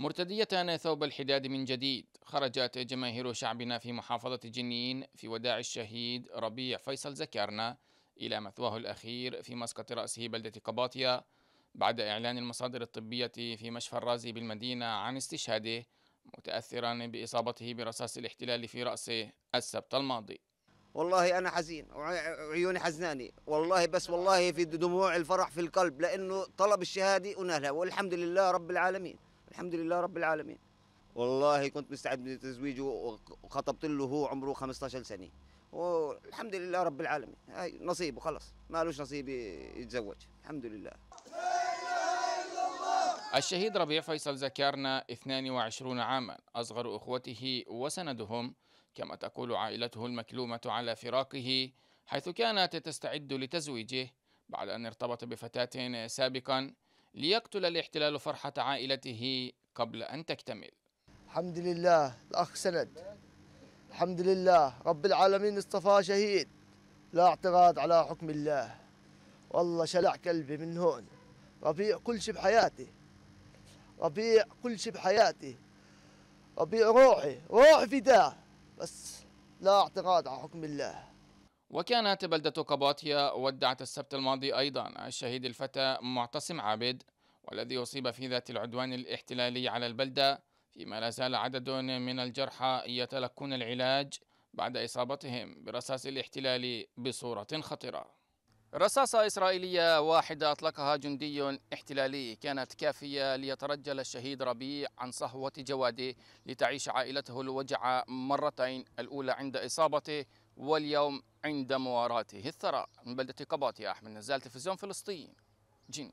مرتدية ثوب الحداد من جديد خرجت جماهير شعبنا في محافظة جنين في وداع الشهيد ربيع فيصل زكرنا إلى مثواه الأخير في مسقط رأسه بلدة قباطية بعد إعلان المصادر الطبية في مشفى الرازي بالمدينة عن استشهاده متأثرا بإصابته برصاص الاحتلال في رأسه السبت الماضي والله أنا حزين وعيوني حزناني والله بس والله في دموع الفرح في القلب لأنه طلب الشهادة ونالها والحمد لله رب العالمين الحمد لله رب العالمين والله كنت مستعد لتزويجه وخطبت له هو عمره 15 سنه والحمد لله رب العالمين هاي نصيبه خلص ما لوش نصيب يتزوج الحمد لله الشهيد ربيع فيصل زكارنا 22 عاما أصغر أخوته وسندهم كما تقول عائلته المكلومة على فراقه حيث كانت تستعد لتزويجه بعد أن ارتبط بفتاة سابقا ليقتل الاحتلال فرحة عائلته قبل أن تكتمل الحمد لله الأخ سند الحمد لله رب العالمين اصطفى شهيد لا اعتراض على حكم الله والله شلع كلبي من هون ربيع كل شيء بحياتي ربيع كل شيء بحياتي ربيع روحي روحي فداه بس لا اعتراض على حكم الله وكانت بلدة قباطية ودعت السبت الماضي أيضا الشهيد الفتى معتصم عابد والذي أصيب في ذات العدوان الاحتلالي على البلدة فيما لا زال عدد من الجرحى يتلقون العلاج بعد إصابتهم برصاص الاحتلال بصورة خطرة رصاصة إسرائيلية واحدة أطلقها جندي احتلالي كانت كافية ليترجل الشهيد ربيع عن صهوة جواده لتعيش عائلته الوجع مرتين الأولى عند إصابته واليوم عند مواراته الثراء من بلدة قباطية أحمد نزال تلفزيون فلسطين جن